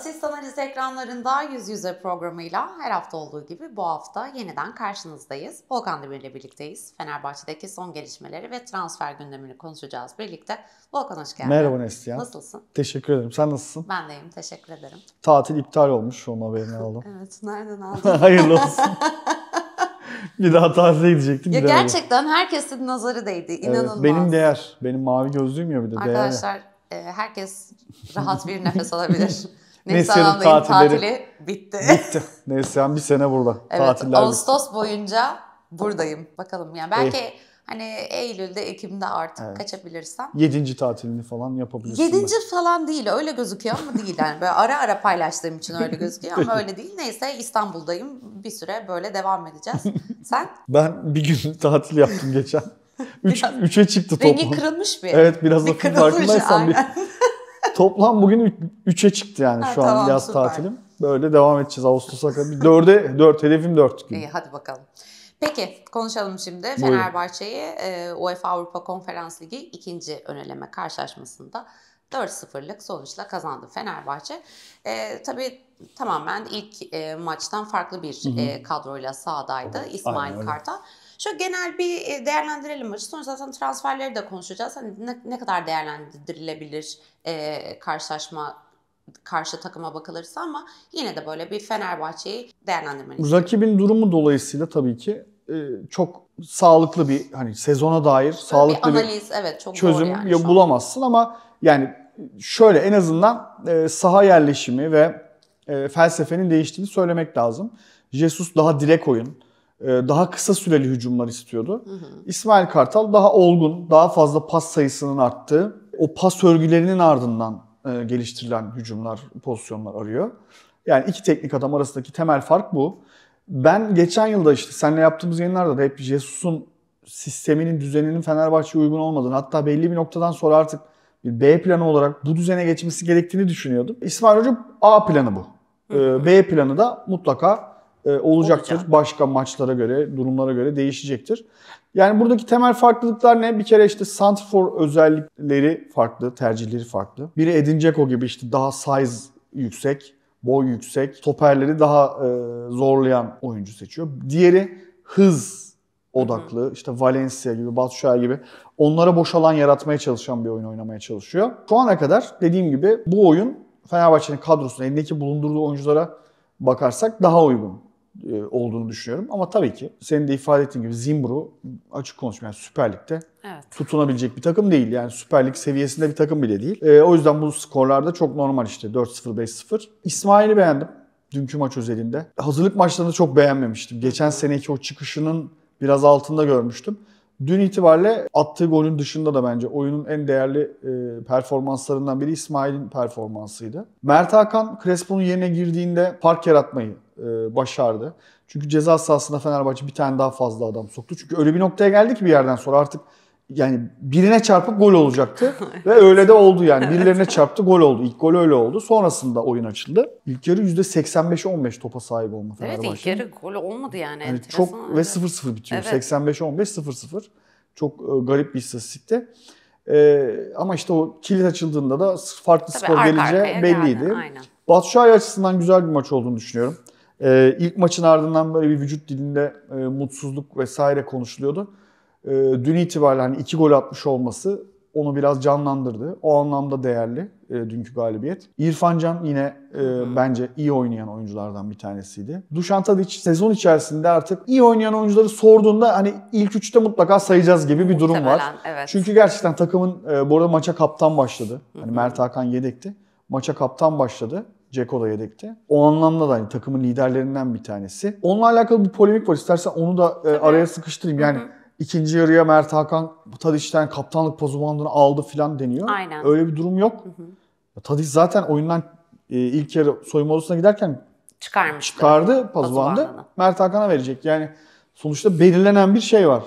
Asist Analiz ekranlarında yüz yüze programıyla her hafta olduğu gibi bu hafta yeniden karşınızdayız. Volkan Demir ile birlikteyiz. Fenerbahçe'deki son gelişmeleri ve transfer gündemini konuşacağız birlikte. Volkan hoş geldin. Merhaba Neslihan. Nasılsın? Teşekkür ederim. Sen nasılsın? Ben deyim. Teşekkür ederim. Tatil iptal olmuş. Onun haberini aldım. evet. Nereden aldın? Hayırlı olsun. bir daha tatile gidecektim. Ya gerçekten oldu. herkesin nazarı değdi. İnanılmaz. Evet, benim değer. Benim mavi gözlüğüm ya bir de Arkadaşlar, değer. Arkadaşlar e, herkes rahat bir nefes alabilir. Neslihan'ın tatilleri. tatili bitti. Bitti. Neslihan bir sene burada. Evet, Tatiller Ağustos bitti. boyunca buradayım. Bakalım yani belki Ey. Eh. hani Eylül'de, Ekim'de artık evet. kaçabilirsem. Yedinci tatilini falan yapabilirsin. Yedinci ben. falan değil öyle gözüküyor ama değil. Yani böyle ara ara paylaştığım için öyle gözüküyor ama öyle değil. Neyse İstanbul'dayım bir süre böyle devam edeceğiz. Sen? Ben bir gün tatil yaptım geçen. Üç, biraz, üçe çıktı topu. Rengi kırılmış bir. Evet biraz bir da farkındaysan bir Toplam bugün 3'e çıktı yani ha, şu tamam, an yaz süper. tatilim. Böyle devam edeceğiz Ağustos'a kadar. 4'e 4 hedefim 4 gün. İyi hadi bakalım. Peki konuşalım şimdi Fenerbahçe'yi e, UEFA Avrupa Konferans Ligi ikinci öneleme karşılaşmasında 4-0'lık sonuçla kazandı Fenerbahçe. E, tabii tamamen ilk e, maçtan farklı bir e, kadroyla sahadaydı İsmail Aynen, Kartal. Öyle. Şöyle genel bir e, değerlendirelim maçı. Sonra zaten transferleri de konuşacağız. Hani ne, ne kadar değerlendirilebilir e, karşılaşma karşı takıma bakılırsa ama yine de böyle bir Fenerbahçe'yi değerlendirmeniz. Rakibin durumu dolayısıyla tabii ki e, çok sağlıklı bir hani sezona dair Böyle sağlıklı bir, analiz, bir evet, çok çözüm yani ya bulamazsın ama yani şöyle en azından e, saha yerleşimi ve e, felsefenin değiştiğini söylemek lazım. Jesus daha direk oyun e, daha kısa süreli hücumlar istiyordu. Hı hı. İsmail Kartal daha olgun, daha fazla pas sayısının arttığı, o pas örgülerinin ardından e, geliştirilen hücumlar, pozisyonlar arıyor. Yani iki teknik adam arasındaki temel fark bu. Ben geçen yılda işte seninle yaptığımız yayınlarda da hep Jesus'un sisteminin, düzeninin Fenerbahçe'ye uygun olmadığını hatta belli bir noktadan sonra artık bir B planı olarak bu düzene geçmesi gerektiğini düşünüyordum. İsmail Hoca A planı bu. Hı hı. E, B planı da mutlaka e, olacaktır. Olacak. Başka maçlara göre, durumlara göre değişecektir. Yani buradaki temel farklılıklar ne? Bir kere işte Santrfor özellikleri farklı, tercihleri farklı. Biri Edin Dzeko gibi işte daha size yüksek, boy yüksek, stoperleri daha e, zorlayan oyuncu seçiyor. Diğeri hız odaklı. işte Valencia gibi, Batshuayi gibi onlara boşalan yaratmaya çalışan bir oyun oynamaya çalışıyor. Şu ana kadar dediğim gibi bu oyun Fenerbahçe'nin kadrosuna, elindeki bulundurduğu oyunculara bakarsak daha uygun. E, olduğunu düşünüyorum. Ama tabii ki senin de ifade ettiğin gibi Zimbru açık konuşma yani Süper Lig'de evet. tutunabilecek bir takım değil. Yani Süper Lig seviyesinde bir takım bile değil. E, o yüzden bu skorlarda çok normal işte 4-0, 5-0. İsmail'i beğendim dünkü maç özelinde. Hazırlık maçlarını çok beğenmemiştim. Geçen seneki o çıkışının biraz altında görmüştüm. Dün itibariyle attığı golün dışında da bence oyunun en değerli e, performanslarından biri İsmail'in performansıydı. Mert Hakan Crespo'nun yerine girdiğinde fark yaratmayı e, başardı. Çünkü ceza sahasına Fenerbahçe bir tane daha fazla adam soktu. Çünkü öyle bir noktaya geldi ki bir yerden sonra artık yani birine çarpıp gol olacaktı ve öyle de oldu yani. Birilerine çarptı gol oldu. İlk gol öyle oldu. Sonrasında oyun açıldı. İlk yarı %85-15 topa sahip olma Fenerbahçe. Evet ilk yarı gol olmadı yani. yani çok ve 0-0 bitiyor. Evet. 85-15-0-0. Çok e, garip bir istatistikte. Ee, ama işte o kilit açıldığında da farklı Tabii skor geleceği belliydi. Batşuay açısından güzel bir maç olduğunu düşünüyorum. Ee, ilk maçın ardından böyle bir vücut dilinde e, mutsuzluk vesaire konuşuluyordu. E, dün itibariyle hani iki gol atmış olması onu biraz canlandırdı. O anlamda değerli e, dünkü galibiyet. İrfan Can yine e, bence iyi oynayan oyunculardan bir tanesiydi. Dušan Tadić sezon içerisinde artık iyi oynayan oyuncuları sorduğunda hani ilk üçte mutlaka sayacağız gibi bir durum Muhtemelen, var. Evet. Çünkü gerçekten takımın e, bu arada maça kaptan başladı. Hani Mert Hakan yedekti. Maça kaptan başladı. Ceko da yedekte. O anlamda da hani takımın liderlerinden bir tanesi. Onunla alakalı bir polemik var. İstersen onu da e, araya sıkıştırayım. Yani Hı-hı. İkinci yarıya Mert Hakan Tadiş'ten kaptanlık pozumandını aldı filan deniyor. Aynen. Öyle bir durum yok. Hı-hı. Tadiş zaten oyundan e, ilk yarı soyunma odasına giderken çıkarmıştı. Çıkardı Pazuvan'da. Mert Hakan'a verecek. Yani sonuçta belirlenen bir şey var.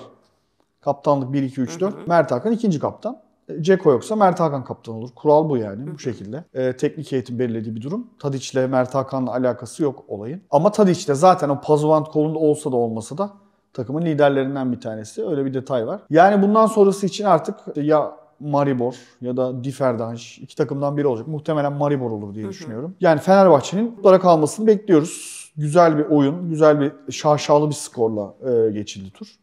Kaptanlık 1 2 3 4. Mert Hakan ikinci kaptan. Ceko yoksa Mert Hakan kaptan olur. Kural bu yani bu şekilde. E, teknik eğitim belirlediği bir durum. Tadiç'le Mert Hakan'la alakası yok olayın. Ama Tadiç'te zaten o Pazuvan kolunda olsa da olmasa da takımın liderlerinden bir tanesi. Öyle bir detay var. Yani bundan sonrası için artık ya Maribor ya da Diferdanj iki takımdan biri olacak. Muhtemelen Maribor olur diye düşünüyorum. Yani Fenerbahçe'nin bunlara kalmasını bekliyoruz. Güzel bir oyun, güzel bir şaşalı bir skorla e, geçildi tur.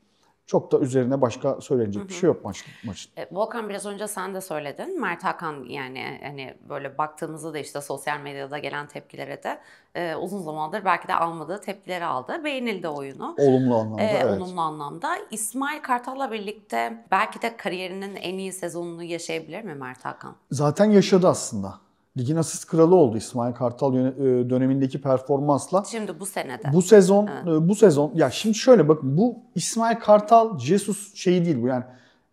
Çok da üzerine başka söylenecek bir şey yok maç, maçın. E, Volkan biraz önce sen de söyledin. Mert Hakan yani hani böyle baktığımızda da işte sosyal medyada gelen tepkilere de e, uzun zamandır belki de almadığı tepkileri aldı. Beğenildi oyunu. Olumlu anlamda e, evet. Olumlu anlamda. İsmail Kartal'la birlikte belki de kariyerinin en iyi sezonunu yaşayabilir mi Mert Hakan? Zaten yaşadı aslında. Ligin asist kralı oldu İsmail Kartal e, dönemindeki performansla. Şimdi bu senede. Bu sezon ha. E, bu sezon ya şimdi şöyle bakın bu İsmail Kartal Jesus şeyi değil bu yani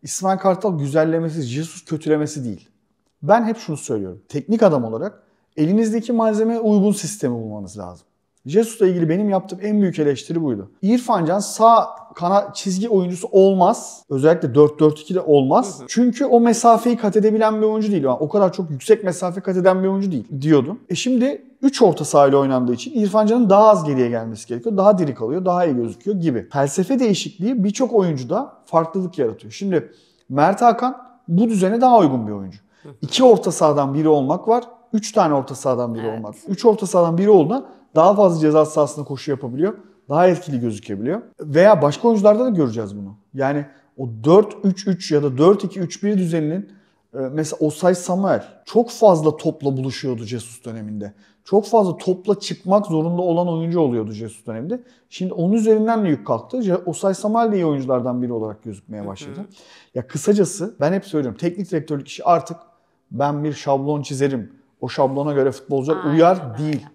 İsmail Kartal güzellemesi, Jesus kötülemesi değil. Ben hep şunu söylüyorum. Teknik adam olarak elinizdeki malzeme uygun sistemi bulmanız lazım. Jesus'la ilgili benim yaptığım en büyük eleştiri buydu. İrfan Can sağ kana çizgi oyuncusu olmaz. Özellikle 4-4-2'de olmaz. Hı hı. Çünkü o mesafeyi kat edebilen bir oyuncu değil. Yani o kadar çok yüksek mesafe kat eden bir oyuncu değil diyordum. E şimdi 3 orta sahayla oynandığı için İrfan Can'ın daha az geriye gelmesi gerekiyor. Daha diri kalıyor, daha iyi gözüküyor gibi. Felsefe değişikliği birçok oyuncuda farklılık yaratıyor. Şimdi Mert Hakan bu düzene daha uygun bir oyuncu. Hı iki orta sahadan biri olmak var. Üç tane orta sahadan biri evet. olmak. Üç orta sahadan biri olduğunda daha fazla ceza sahasında koşu yapabiliyor. Daha etkili gözükebiliyor. Veya başka oyuncularda da göreceğiz bunu. Yani o 4-3-3 ya da 4-2-3-1 düzeninin e, mesela Osay Samuel çok fazla topla buluşuyordu Jesus döneminde. Çok fazla topla çıkmak zorunda olan oyuncu oluyordu Jesus döneminde. Şimdi onun üzerinden de yük kalktı. Osay Samuel de iyi oyunculardan biri olarak gözükmeye başladı. ya kısacası ben hep söylüyorum teknik direktörlük işi artık ben bir şablon çizerim. O şablona göre futbolcular uyar değil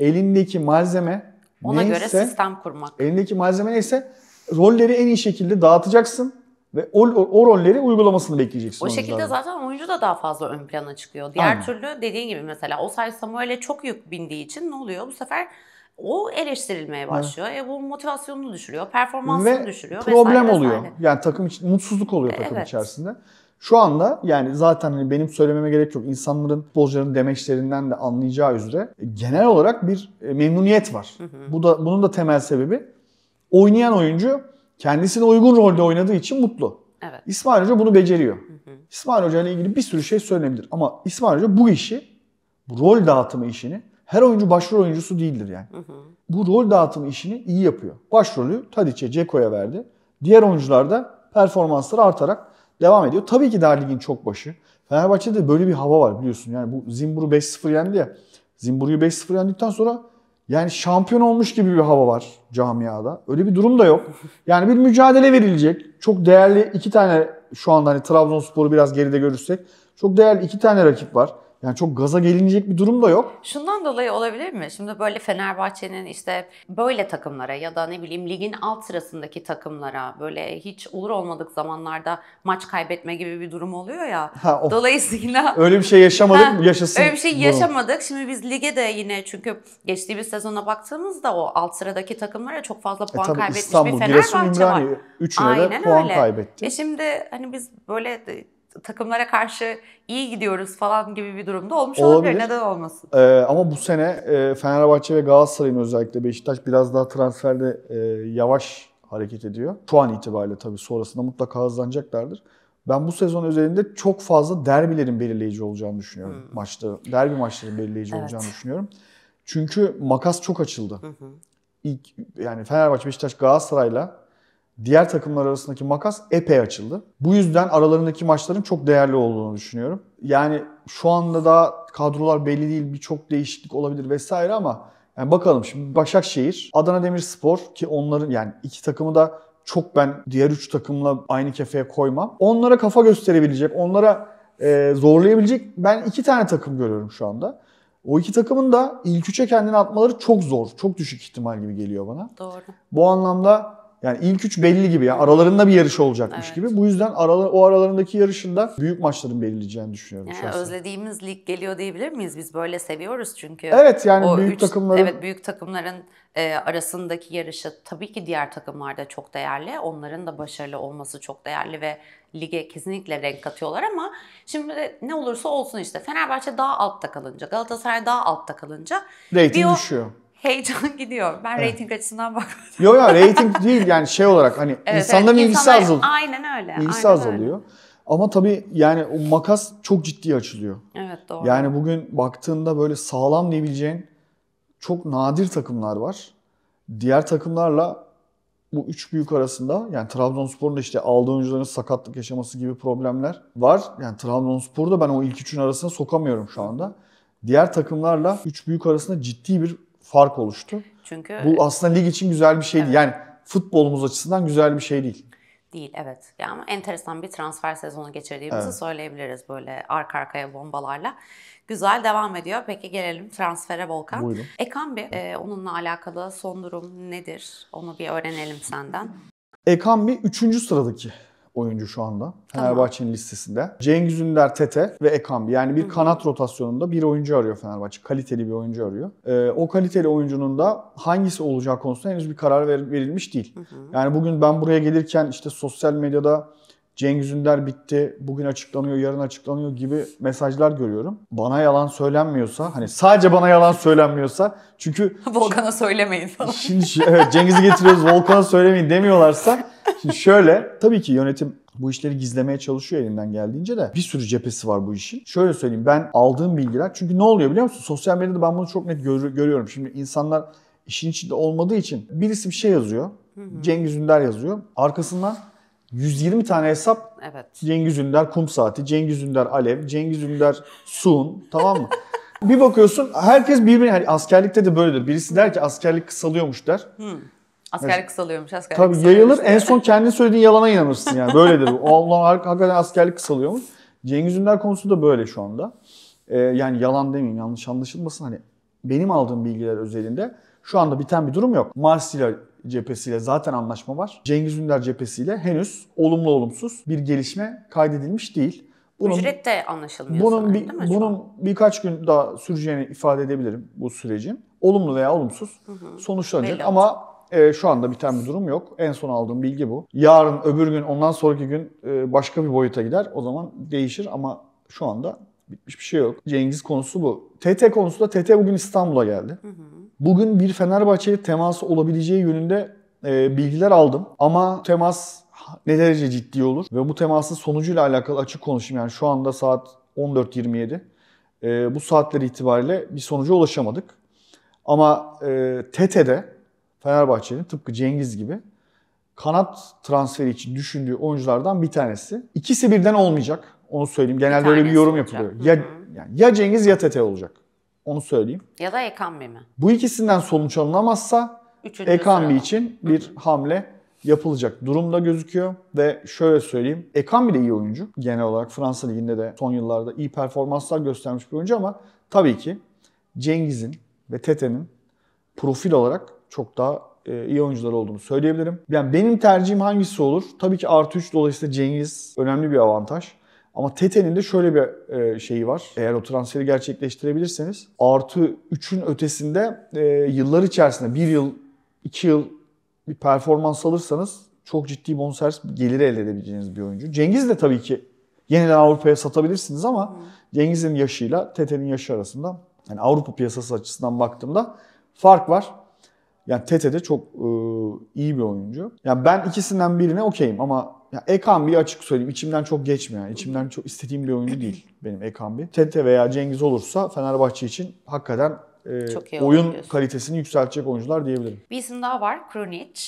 elindeki malzeme Ona neyse, göre sistem kurmak. Elindeki malzeme neyse rolleri en iyi şekilde dağıtacaksın ve o, o, rolleri uygulamasını bekleyeceksin. O şekilde oyunculardan. zaten oyuncu da daha fazla ön plana çıkıyor. Diğer Aynen. türlü dediğin gibi mesela Osay Samuel'e çok yük bindiği için ne oluyor? Bu sefer o eleştirilmeye başlıyor. Evet. E bu motivasyonunu düşürüyor, performansını ve düşürüyor. problem vesaire, oluyor. Vesaire. Yani takım için mutsuzluk oluyor e, takım evet. içerisinde. Şu anda yani zaten hani benim söylememe gerek yok. İnsanların futbolcuların demeçlerinden de anlayacağı üzere e, genel olarak bir e, memnuniyet var. Bu da bunun da temel sebebi oynayan oyuncu kendisine uygun rolde oynadığı için mutlu. Evet. İsmail Hoca bunu beceriyor. İsmail Hoca ile ilgili bir sürü şey söylenebilir ama İsmail Hoca bu işi, bu rol dağıtımı işini her oyuncu başrol oyuncusu değildir yani. Hı hı. Bu rol dağıtımı işini iyi yapıyor. Başrolü Tadiç'e, Ceko'ya verdi. Diğer oyuncular da performansları artarak devam ediyor. Tabii ki daha ligin çok başı. Fenerbahçe'de böyle bir hava var biliyorsun. Yani bu Zimbur'u 5-0 yendi ya. Zimbur'u 5-0 yendikten sonra yani şampiyon olmuş gibi bir hava var camiada. Öyle bir durum da yok. Yani bir mücadele verilecek. Çok değerli iki tane şu anda hani Trabzonspor'u biraz geride görürsek. Çok değerli iki tane rakip var. Yani çok gaza gelinecek bir durum da yok. Şundan dolayı olabilir mi? Şimdi böyle Fenerbahçe'nin işte böyle takımlara ya da ne bileyim ligin alt sırasındaki takımlara böyle hiç olur olmadık zamanlarda maç kaybetme gibi bir durum oluyor ya. Ha, of. Dolayısıyla öyle bir şey yaşamadık ha, yaşasın. Öyle bir şey yaşamadık. Bunu. Şimdi biz lige de yine çünkü geçtiğimiz sezona baktığımızda o alt sıradaki takımlara çok fazla e puan e, tabii kaybetmiş İstanbul, bir Fenerbahçe Giresun, var. Üçüne de puan öyle. kaybetti. E şimdi hani biz böyle takımlara karşı iyi gidiyoruz falan gibi bir durumda olmuş olabilir. olabilir. Neden olmasın? Ee, ama bu sene e, Fenerbahçe ve Galatasaray'ın özellikle Beşiktaş biraz daha transferde e, yavaş hareket ediyor. Şu an itibariyle tabii sonrasında mutlaka hızlanacaklardır. Ben bu sezon özelinde çok fazla derbilerin belirleyici olacağını düşünüyorum. Hmm. Maçta derbi maçların belirleyici evet. olacağını düşünüyorum. Çünkü makas çok açıldı. Hı hı. İlk yani Fenerbahçe Beşiktaş Galatasaray'la diğer takımlar arasındaki makas epey açıldı. Bu yüzden aralarındaki maçların çok değerli olduğunu düşünüyorum. Yani şu anda daha kadrolar belli değil, birçok değişiklik olabilir vesaire ama yani bakalım şimdi Başakşehir, Adana Demirspor ki onların yani iki takımı da çok ben diğer üç takımla aynı kefeye koymam. Onlara kafa gösterebilecek, onlara e, zorlayabilecek ben iki tane takım görüyorum şu anda. O iki takımın da ilk üçe kendini atmaları çok zor, çok düşük ihtimal gibi geliyor bana. Doğru. Bu anlamda yani ilk üç belli gibi ya. Aralarında bir yarış olacakmış evet. gibi. Bu yüzden aralar, o aralarındaki yarışında büyük maçların belirleyeceğini düşünüyorum. Yani şahsen. özlediğimiz lig geliyor diyebilir miyiz? Biz böyle seviyoruz çünkü. Evet yani o büyük üç, takımların. Evet büyük takımların e, arasındaki yarışı tabii ki diğer takımlarda çok değerli. Onların da başarılı olması çok değerli ve lige kesinlikle renk katıyorlar ama şimdi ne olursa olsun işte Fenerbahçe daha altta kalınca, Galatasaray daha altta kalınca rating düşüyor heyecan gidiyor. Ben evet. rating açısından bakmadım. Yok ya rating değil yani şey olarak hani evet, insanların evet. ilgisi az oluyor. Aynen öyle. İlgisi aynen az öyle. Ama tabii yani o makas çok ciddi açılıyor. Evet doğru. Yani bugün baktığında böyle sağlam diyebileceğin çok nadir takımlar var. Diğer takımlarla bu üç büyük arasında yani Trabzonspor'un da işte aldığı oyuncuların sakatlık yaşaması gibi problemler var. Yani Trabzonspor'u da ben o ilk üçün arasına sokamıyorum şu anda. Diğer takımlarla üç büyük arasında ciddi bir fark oluştu. Çünkü bu aslında lig için güzel bir şey evet. Yani futbolumuz açısından güzel bir şey değil. Değil evet. Ya ama enteresan bir transfer sezonu geçirdiğimizi evet. söyleyebiliriz böyle arka arkaya bombalarla. Güzel devam ediyor. Peki gelelim transfere Volkan. Buyurun. Ekambi e, onunla alakalı son durum nedir? Onu bir öğrenelim senden. Ekambi 3. sıradaki oyuncu şu anda. Fenerbahçe'nin listesinde. Cengiz Ünder, Tete ve Ekambi. Yani bir kanat rotasyonunda bir oyuncu arıyor Fenerbahçe. Kaliteli bir oyuncu arıyor. Ee, o kaliteli oyuncunun da hangisi olacağı konusunda henüz bir karar ver, verilmiş değil. Yani bugün ben buraya gelirken işte sosyal medyada Cengiz Ünder bitti, bugün açıklanıyor, yarın açıklanıyor gibi mesajlar görüyorum. Bana yalan söylenmiyorsa, hani sadece bana yalan söylenmiyorsa çünkü... Volkan'a söylemeyin falan. Şimdi evet, Cengiz'i getiriyoruz, Volkan'a söylemeyin demiyorlarsa şimdi şöyle, tabii ki yönetim bu işleri gizlemeye çalışıyor elinden geldiğince de bir sürü cephesi var bu işin. Şöyle söyleyeyim ben aldığım bilgiler çünkü ne oluyor biliyor musun? Sosyal medyada ben bunu çok net gör- görüyorum. Şimdi insanlar işin içinde olmadığı için birisi bir şey yazıyor. Cengiz Ünder yazıyor. Arkasından 120 tane hesap evet. Cengiz Ünder kum saati, Cengiz Ünder alev, Cengiz Ünder sun tamam mı? bir bakıyorsun herkes birbirine hani askerlikte de böyledir. Birisi der ki askerlik kısalıyormuş der. Hmm. Askerlik kısalıyormuş, askerlik Tabii yayılır diye. en son kendi söylediğin yalana inanırsın yani böyledir. Allah hakikaten askerlik kısalıyormuş. Cengiz Ünder konusu da böyle şu anda. Ee, yani yalan demeyeyim yanlış anlaşılmasın hani benim aldığım bilgiler özelinde şu anda biten bir durum yok. Mars ile cephesiyle zaten anlaşma var. Cengiz Ünder cephesiyle henüz olumlu olumsuz bir gelişme kaydedilmiş değil. Bunun, Ücret de anlaşılmıyor. Bunun, sanırım, bir, değil mi bunun an? birkaç gün daha süreceğini ifade edebilirim bu sürecin. Olumlu veya olumsuz hı hı. sonuçlanacak Belli ama E, şu anda biten bir durum yok. En son aldığım bilgi bu. Yarın, öbür gün, ondan sonraki gün e, başka bir boyuta gider. O zaman değişir ama şu anda Bitmiş bir şey yok. Cengiz konusu bu. TT konusu da TT bugün İstanbul'a geldi. Hı hı. Bugün bir Fenerbahçe'ye temas olabileceği yönünde e, bilgiler aldım. Ama temas ne derece ciddi olur ve bu temasın sonucuyla alakalı açık konuşayım. Yani şu anda saat 14.27. E, bu saatler itibariyle bir sonuca ulaşamadık. Ama e, TT'de Fenerbahçe'nin tıpkı Cengiz gibi kanat transferi için düşündüğü oyunculardan bir tanesi. İkisi birden olmayacak. Onu söyleyeyim. Genelde öyle bir yorum olacak. yapılıyor. Ya, yani ya Cengiz ya Tete olacak. Onu söyleyeyim. Ya da Ekambi mi? Bu ikisinden sonuç alınamazsa Üçüncü Ekambi sıra. için bir Hı-hı. hamle yapılacak durumda gözüküyor ve şöyle söyleyeyim Ekambi de iyi oyuncu. Genel olarak Fransa liginde de son yıllarda iyi performanslar göstermiş bir oyuncu ama tabii ki Cengiz'in ve Tete'nin profil olarak çok daha e, iyi oyuncular olduğunu söyleyebilirim. Yani benim tercihim hangisi olur? Tabii ki artı 3 dolayısıyla Cengiz önemli bir avantaj. Ama Tete'nin de şöyle bir e, şeyi var. Eğer o transferi gerçekleştirebilirseniz artı 3'ün ötesinde e, yıllar içerisinde 1 yıl, 2 yıl bir performans alırsanız çok ciddi bonservis geliri elde edebileceğiniz bir oyuncu. Cengiz de tabii ki yeniden Avrupa'ya satabilirsiniz ama Cengiz'in yaşıyla Tete'nin yaşı arasında yani Avrupa piyasası açısından baktığımda fark var. Yani Tete de çok e, iyi bir oyuncu. Yani ben ikisinden birine okeyim ama ya bir açık söyleyeyim içimden çok geçmiyor. Yani içimden çok istediğim bir oyuncu değil benim Ekan bir. Tete veya Cengiz olursa Fenerbahçe için hakikaten e, oyun kalitesini yükseltecek oyuncular diyebilirim. Bir isim daha var Krunic.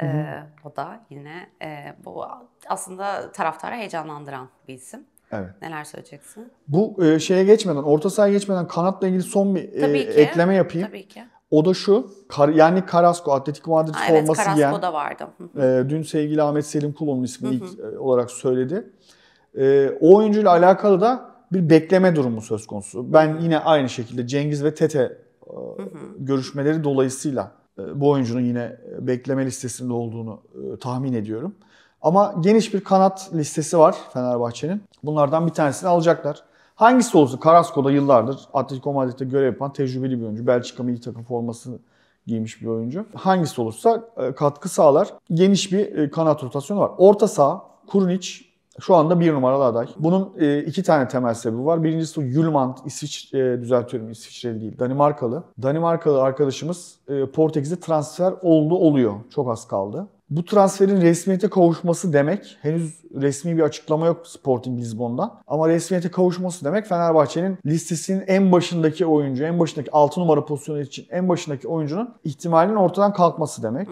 Hı Ee, o da yine e, bu aslında taraftarı heyecanlandıran bir isim. Evet. Neler söyleyeceksin? Bu e, şeye geçmeden, orta sahaya geçmeden kanatla ilgili son bir e, ekleme yapayım. Tabii ki. O da şu, kar, yani Carrasco, Atletico Madrid ha, evet, forması giyen. Evet, da vardı. e, dün sevgili Ahmet Selim Kul onun ismini ilk e, olarak söyledi. E, o oyuncuyla alakalı da bir bekleme durumu söz konusu. Ben yine aynı şekilde Cengiz ve Tete e, görüşmeleri dolayısıyla e, bu oyuncunun yine bekleme listesinde olduğunu e, tahmin ediyorum. Ama geniş bir kanat listesi var Fenerbahçe'nin. Bunlardan bir tanesini alacaklar. Hangisi olsa Carrasco'da yıllardır Atletico Madrid'de görev yapan tecrübeli bir oyuncu. Belçika milli takım forması giymiş bir oyuncu. Hangisi olursa e, katkı sağlar. Geniş bir e, kanat rotasyonu var. Orta saha Kurnic şu anda bir numaralı aday. Bunun e, iki tane temel sebebi var. Birincisi Yulmand, İsviç, düzeltiyorum İsviçreli değil, Danimarkalı. Danimarkalı arkadaşımız Portekiz'e transfer oldu oluyor. Çok az kaldı. Bu transferin resmiyete kavuşması demek, henüz resmi bir açıklama yok Sporting Lisbon'da. ama resmiyete kavuşması demek Fenerbahçe'nin listesinin en başındaki oyuncu, en başındaki 6 numara pozisyonu için en başındaki oyuncunun ihtimalinin ortadan kalkması demek.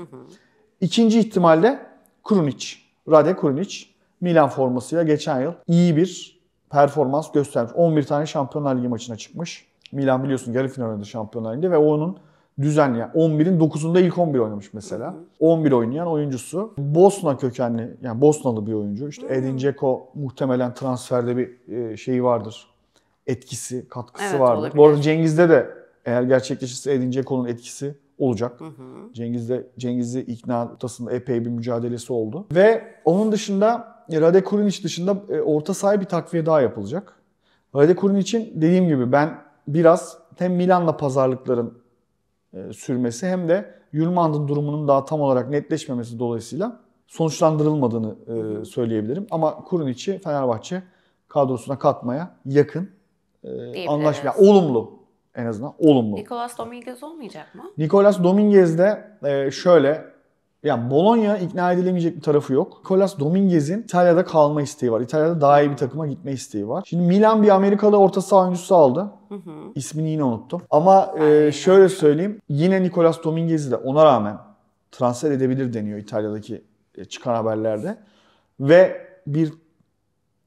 İkinci ihtimalle Krunic, Rade Krunic Milan formasıyla geçen yıl iyi bir performans göstermiş. 11 tane Şampiyonlar Ligi maçına çıkmış. Milan biliyorsun yarı final oynadı Şampiyonlar Ligi'nde ve onun düzenli. Yani 11'in 9'unda ilk 11 oynamış mesela. 11 oynayan oyuncusu. Bosna kökenli yani Bosnalı bir oyuncu. İşte hmm. Edin Dzeko muhtemelen transferde bir e, şeyi vardır. Etkisi, katkısı evet, vardır. Olabilir. Bu arada Cengiz'de de eğer gerçekleşirse Edin Dzeko'nun etkisi olacak. Hı hı. Cengiz'de Cengiz'i ikna noktasında epey bir mücadelesi oldu. Ve onun dışında e, Rade Kurinic dışında e, orta sahaya bir takviye daha yapılacak. Rade Kurinic'in dediğim gibi ben biraz hem Milan'la pazarlıkların e, sürmesi hem de Yulmand'ın durumunun daha tam olarak netleşmemesi dolayısıyla sonuçlandırılmadığını e, söyleyebilirim. Ama Kuruniç'i Fenerbahçe kadrosuna katmaya yakın e, anlaşma yani olumlu en azından olumlu. Nicolas Dominguez olmayacak mı? Nicolas Dominguez de şöyle yani Bologna ikna edilemeyecek bir tarafı yok. Nicolas Dominguez'in İtalya'da kalma isteği var. İtalya'da daha iyi bir takıma gitme isteği var. Şimdi Milan bir Amerikalı orta saha oyuncusu aldı. Hı hı. İsmini yine unuttum. Ama e, şöyle söyleyeyim. Yine Nicolas Dominguez'i de ona rağmen transfer edebilir deniyor İtalya'daki e, çıkan haberlerde. Ve bir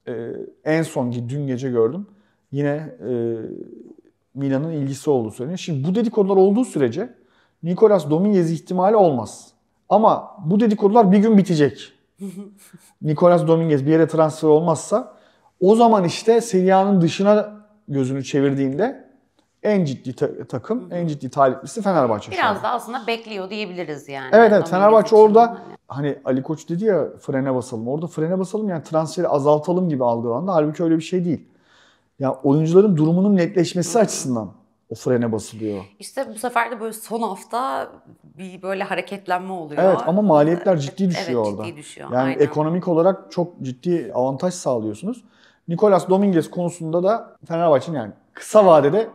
e, en son dün gece gördüm. Yine e, Milan'ın ilgisi olduğu söyleniyor. Şimdi bu dedikodular olduğu sürece Nicolas Dominguez ihtimali olmaz. Ama bu dedikodular bir gün bitecek. Nicolas Dominguez bir yere transfer olmazsa o zaman işte Serie dışına gözünü çevirdiğinde en ciddi ta- takım, en ciddi taliplisi Fenerbahçe Biraz şu da aslında bekliyor diyebiliriz yani. Evet evet Fenerbahçe orada yani. hani Ali Koç dedi ya frene basalım. Orada frene basalım yani transferi azaltalım gibi algılandı. Halbuki öyle bir şey değil. Ya yani oyuncuların durumunun netleşmesi açısından o frene basılıyor. İşte bu sefer de böyle son hafta bir böyle hareketlenme oluyor. Evet ama maliyetler ciddi düşüyor evet, orada. Ciddi düşüyor. Yani aynen. ekonomik olarak çok ciddi avantaj sağlıyorsunuz. Nicolas Dominguez konusunda da Fenerbahçe'nin yani kısa vadede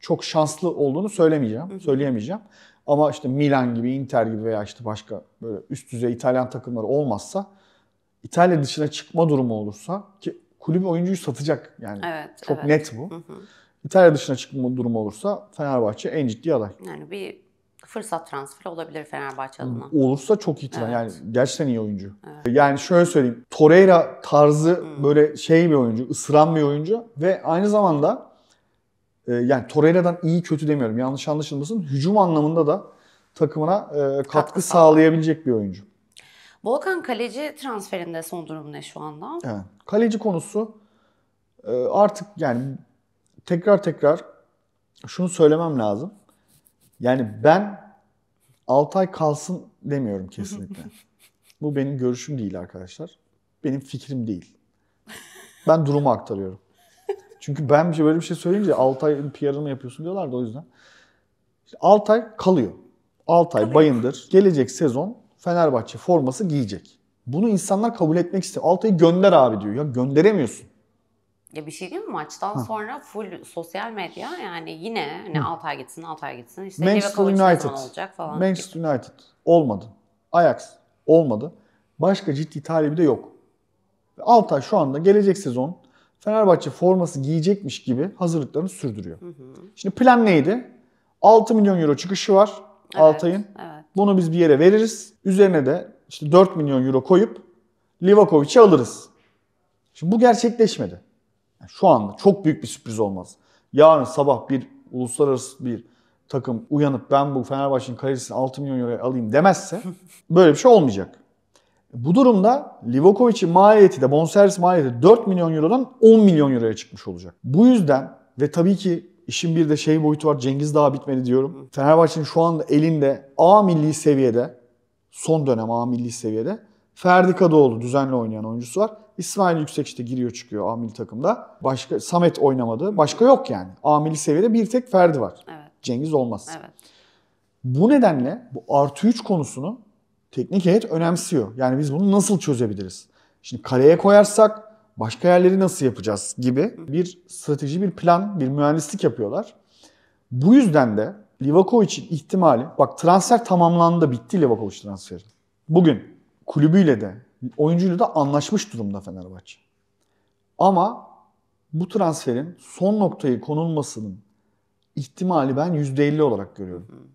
çok şanslı olduğunu söylemeyeceğim, Hı-hı. söyleyemeyeceğim. Ama işte Milan gibi, Inter gibi veya işte başka böyle üst düzey İtalyan takımları olmazsa İtalya dışına çıkma durumu olursa ki kulüp oyuncuyu satacak yani. Evet, çok evet. net bu. Hı hı. İtalya dışına çıkma durumu olursa Fenerbahçe en ciddi aday. Yani bir fırsat transferi olabilir Fenerbahçe adına. Olursa çok iyi Evet. Yani gerçekten iyi oyuncu. Evet. Yani şöyle söyleyeyim. Torreira tarzı hmm. böyle şey bir oyuncu, ısıran bir oyuncu ve aynı zamanda e, yani Torreira'dan iyi kötü demiyorum. Yanlış anlaşılmasın. Hücum anlamında da takımına e, katkı, katkı sağlayabilecek bir oyuncu. Volkan kaleci transferinde son durum ne şu anda? Evet. Kaleci konusu e, artık yani tekrar tekrar şunu söylemem lazım. Yani ben 6 ay kalsın demiyorum kesinlikle. Bu benim görüşüm değil arkadaşlar. Benim fikrim değil. Ben durumu aktarıyorum. Çünkü ben bir şey böyle bir şey söyleyince 6 ay PR'ını yapıyorsun diyorlar da o yüzden. İşte 6 ay kalıyor. 6 ay bayındır. Gelecek sezon Fenerbahçe forması giyecek. Bunu insanlar kabul etmek istiyor. 6 ayı gönder abi diyor. Ya gönderemiyorsun. Ya bir şey diyeyim mi? Maçtan Hı. sonra full sosyal medya yani yine hani Hı. Altay gitsin, Altay gitsin. İşte Manchester United. olacak falan. Manchester gibi. United. Olmadı. Ajax. Olmadı. Başka ciddi talebi de yok. Altay şu anda gelecek sezon Fenerbahçe forması giyecekmiş gibi hazırlıklarını sürdürüyor. Hı hı. Şimdi plan neydi? 6 milyon euro çıkışı var evet, Altay'ın. Evet. Bunu biz bir yere veririz. Üzerine de işte 4 milyon euro koyup Livakovic'i alırız. Şimdi bu gerçekleşmedi. Şu anda çok büyük bir sürpriz olmaz. Yarın sabah bir uluslararası bir takım uyanıp ben bu Fenerbahçe'nin kalecisini 6 milyon euroya alayım demezse böyle bir şey olmayacak. Bu durumda Livakovic'in maliyeti de bonservis maliyeti 4 milyon eurodan 10 milyon euroya çıkmış olacak. Bu yüzden ve tabii ki işin bir de şey boyutu var Cengiz daha bitmedi diyorum. Fenerbahçe'nin şu anda elinde A milli seviyede son dönem A milli seviyede Ferdi Kadıoğlu düzenli oynayan oyuncusu var. İsmail Yüksek işte giriyor çıkıyor amil takımda. Başka Samet oynamadı. Başka yok yani. Amili seviyede bir tek Ferdi var. Evet. Cengiz olmaz. Evet. Bu nedenle bu artı 3 konusunu teknik heyet önemsiyor. Yani biz bunu nasıl çözebiliriz? Şimdi kaleye koyarsak başka yerleri nasıl yapacağız gibi bir strateji, bir plan, bir mühendislik yapıyorlar. Bu yüzden de Livakovic'in ihtimali, bak transfer tamamlandı, bitti Livakovic transferi. Bugün kulübüyle de, oyuncuyla da anlaşmış durumda Fenerbahçe. Ama bu transferin son noktayı konulmasının ihtimali ben %50 olarak görüyorum.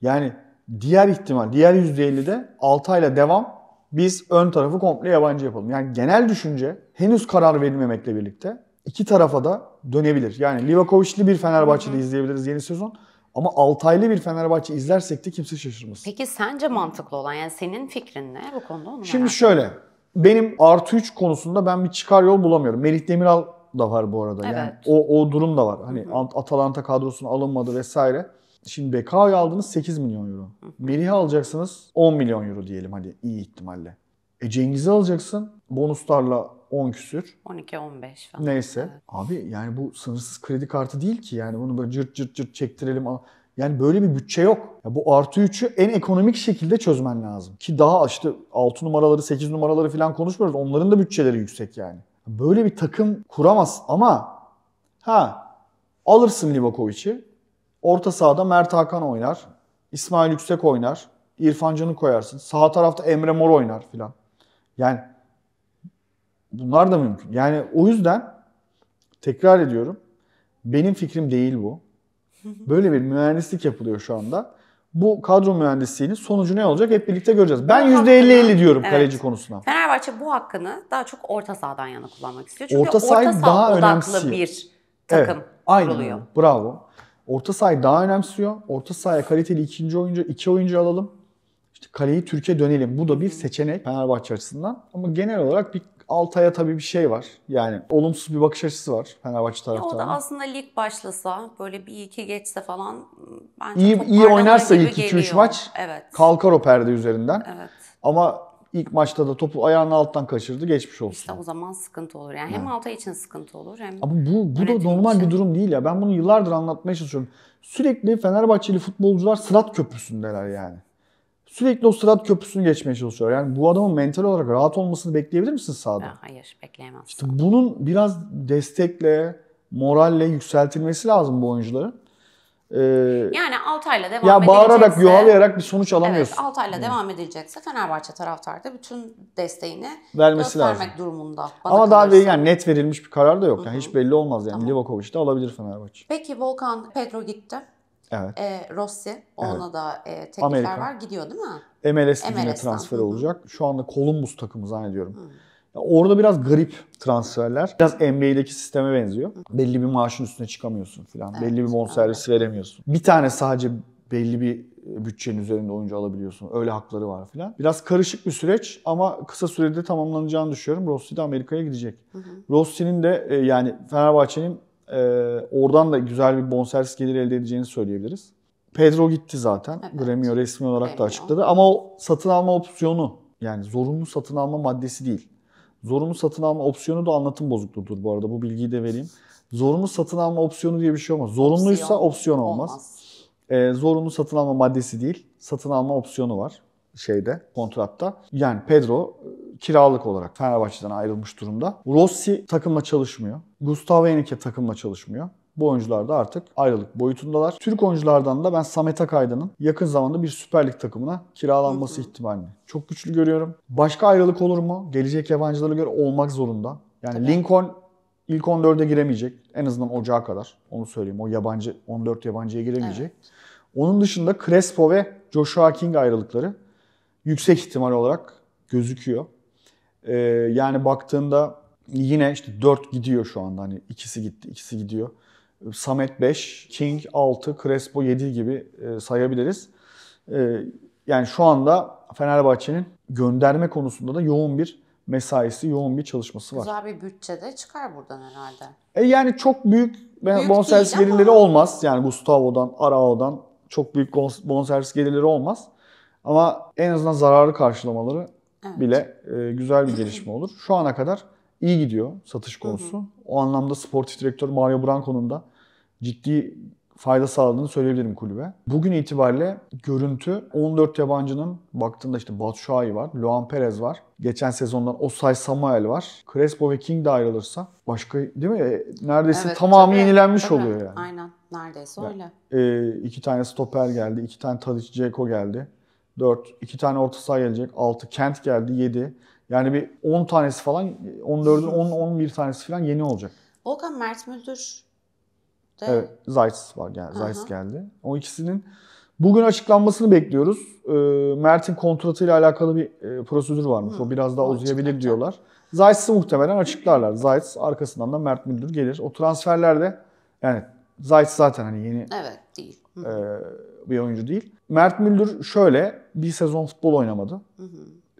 Yani diğer ihtimal, diğer %50'de 6 ayla devam biz ön tarafı komple yabancı yapalım. Yani genel düşünce henüz karar verilmemekle birlikte iki tarafa da dönebilir. Yani Livakovic'li bir Fenerbahçe'de izleyebiliriz yeni sezon. Ama 6 aylı bir Fenerbahçe izlersek de kimse şaşırmaz. Peki sence mantıklı olan yani senin fikrin ne bu konuda? Onu Şimdi merak şöyle. Benim artı 3 konusunda ben bir çıkar yol bulamıyorum. Melih Demiral da var bu arada. Evet. Yani o, o durum da var. Hani Hı-hı. Atalanta kadrosuna alınmadı vesaire. Şimdi Bekao'yu aldınız 8 milyon euro. Melih'i alacaksınız 10 milyon euro diyelim hadi iyi ihtimalle. E Cengiz'i alacaksın bonuslarla 10 küsür. 12-15 falan. Neyse. Evet. Abi yani bu sınırsız kredi kartı değil ki. Yani bunu böyle cırt cırt cırt çektirelim. Yani böyle bir bütçe yok. Ya bu artı 3'ü en ekonomik şekilde çözmen lazım. Ki daha işte 6 numaraları 8 numaraları falan konuşmuyoruz. Onların da bütçeleri yüksek yani. Böyle bir takım kuramaz ama ha alırsın Livakovic'i. Orta sahada Mert Hakan oynar. İsmail Yüksek oynar. İrfan Can'ı koyarsın. Sağ tarafta Emre Mor oynar filan. Yani Bunlar da mümkün. Yani o yüzden tekrar ediyorum. Benim fikrim değil bu. Böyle bir mühendislik yapılıyor şu anda. Bu kadro mühendisliğinin sonucu ne olacak hep birlikte göreceğiz. Ben %50-50 diyorum evet. kaleci konusuna. Fenerbahçe bu hakkını daha çok orta sahadan yana kullanmak istiyor. Çünkü orta, orta saha daha odaklı önemsiyor. bir takım evet, aynen kuruluyor. Bravo. Orta sahayı daha önemsiyor. Orta sahaya kaliteli ikinci oyuncu, iki oyuncu alalım. İşte kaleyi Türkiye dönelim. Bu da bir seçenek Fenerbahçe açısından. Ama genel olarak bir Altay'a tabii bir şey var. Yani olumsuz bir bakış açısı var Fenerbahçe taraftarının. O da aslında lig başlasa böyle bir iki geçse falan bence iyi, iyi oynarsa ilk 2-3 maç evet. kalkar o perde üzerinden. Evet. Ama ilk maçta da topu ayağının alttan kaçırdı. Geçmiş olsun. İşte o zaman sıkıntı olur. Yani hem evet. Altay için sıkıntı olur hem Ama bu bu da normal için. bir durum değil ya. Ben bunu yıllardır anlatmaya çalışıyorum. Sürekli Fenerbahçeli futbolcular sırat köprüsündeler yani. Sürekli o Sırat Köprüsü'nü geçmeye çalışıyor. Yani bu adamın mental olarak rahat olmasını bekleyebilir misin sahada? hayır bekleyemezsin. İşte bunun biraz destekle, moralle yükseltilmesi lazım bu oyuncuların. Ee, yani Altay'la devam ya edilecekse... Bağırarak, yuhalayarak bir sonuç alamıyorsun. Evet, Altay'la yani. Hmm. devam edilecekse Fenerbahçe taraftarı da bütün desteğini Vermesi göstermek lazım. durumunda. Bana Ama kalırsa. daha bir, yani net verilmiş bir karar da yok. Yani hiç belli olmaz yani. Tamam. Livakovic de alabilir Fenerbahçe. Peki Volkan, Pedro gitti. Evet. E, Rossi ona evet. da e, teklifler Amerika. var. Gidiyor değil mi? MLS ligine transfer olacak. Şu anda Columbus takımı zannediyorum. Hı. orada biraz garip transferler. Biraz NBA'deki sisteme benziyor. Hı. Belli bir maaşın üstüne çıkamıyorsun falan. Evet. Belli bir bonservis evet. veremiyorsun. Bir tane sadece belli bir e, bütçenin üzerinde oyuncu alabiliyorsun. Öyle hakları var filan. Biraz karışık bir süreç ama kısa sürede tamamlanacağını düşünüyorum. Rossi de Amerika'ya gidecek. Rossi'nin de e, yani Fenerbahçe'nin e, oradan da güzel bir bonservis geliri elde edeceğini söyleyebiliriz. Pedro gitti zaten. Evet. Gremio resmi olarak Gremio. da açıkladı. Ama o satın alma opsiyonu yani zorunlu satın alma maddesi değil. Zorunlu satın alma opsiyonu da anlatım bozukluğudur bu arada. Bu bilgiyi de vereyim. Zorunlu satın alma opsiyonu diye bir şey olmaz. Zorunluysa opsiyon, opsiyon olmaz. olmaz. Ee, zorunlu satın alma maddesi değil. Satın alma opsiyonu var şeyde kontratta. Yani Pedro kiralık olarak Fenerbahçe'den ayrılmış durumda. Rossi takımla çalışmıyor. Gustavo Henrique takımla çalışmıyor. Bu oyuncular da artık ayrılık boyutundalar. Türk oyunculardan da ben Samet Akaydın'ın yakın zamanda bir Süper Lig takımına kiralanması hı ihtimalini çok güçlü görüyorum. Başka ayrılık olur mu? Gelecek yabancılara göre olmak zorunda. Yani Tabii. Lincoln ilk 14'e giremeyecek. En azından ocağa kadar. Onu söyleyeyim. O yabancı 14 yabancıya giremeyecek. Evet. Onun dışında Crespo ve Joshua King ayrılıkları yüksek ihtimal olarak gözüküyor. Ee, yani baktığında yine işte 4 gidiyor şu anda. Hani ikisi gitti, ikisi gidiyor. Samet 5, King 6, Crespo 7 gibi e, sayabiliriz. Ee, yani şu anda Fenerbahçe'nin gönderme konusunda da yoğun bir mesaisi, yoğun bir çalışması var. Güzel bir bütçe de çıkar buradan herhalde. E yani çok büyük, büyük bonservis gelirleri ama... olmaz. Yani Gustavo'dan, Arao'dan çok büyük bonservis gelirleri olmaz. Ama en azından zararı karşılamaları evet. bile e, güzel bir gelişme olur. Şu ana kadar iyi gidiyor satış konusu. Hı hı. O anlamda sportif direktör Mario Branco'nun da ciddi fayda sağladığını söyleyebilirim kulübe. Bugün itibariyle görüntü 14 yabancının baktığında işte Batshuayi var, Luan Perez var. Geçen sezondan Osay Samuel var. Crespo ve King de ayrılırsa başka değil mi? E, neredeyse evet, tamamı tabii, yenilenmiş tabii. oluyor yani. Aynen. Neredeyse öyle. Yani, e, iki tane stoper geldi, iki tane Tadic Ceko geldi. 4, 2 tane orta saha gelecek, 6, Kent geldi 7. Yani bir 10 tanesi falan, 14'ün 10, 11 tanesi falan yeni olacak. Volkan Mert Müldür de... Evet, Zayt var yani Zayt geldi. O ikisinin bugün açıklanmasını bekliyoruz. E, Mert'in kontratıyla alakalı bir e, prosedür varmış. Hı. O biraz daha o uzayabilir diyorlar. Zayt'sı muhtemelen açıklarlar. Zayt arkasından da Mert Müldür gelir. O transferlerde yani Zayt zaten hani yeni evet, değil e, bir oyuncu değil. Mert Müldür şöyle bir sezon futbol oynamadı. Hı hı.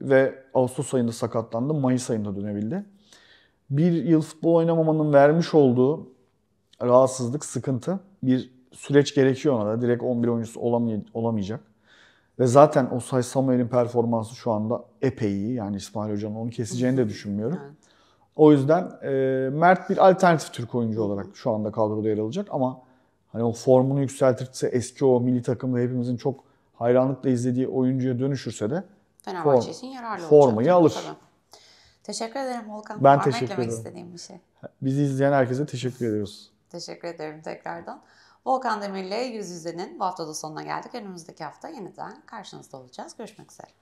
Ve Ağustos ayında sakatlandı. Mayıs ayında dönebildi. Bir yıl futbol oynamamanın vermiş olduğu rahatsızlık, sıkıntı bir süreç gerekiyor ona da. Direkt 11 oyuncusu olamay- olamayacak. Ve zaten Osay Samuel'in performansı şu anda epey iyi. Yani İsmail Hoca'nın onu keseceğini de düşünmüyorum. Evet. O yüzden e, Mert bir alternatif Türk oyuncu olarak şu anda kadroda yer alacak ama Hani o formunu yükseltirse eski o milli takımda hepimizin çok hayranlıkla izlediği oyuncuya dönüşürse de Fenerbahçe form, için yararlı olacak. Formayı alır. Tabii. Teşekkür ederim Volkan. Ben Var teşekkür ederim. istediğim bir şey. Bizi izleyen herkese teşekkür ediyoruz. Teşekkür ederim tekrardan. Volkan Demir'le Yüz Yüze'nin bu haftada sonuna geldik. Önümüzdeki hafta yeniden karşınızda olacağız. Görüşmek üzere.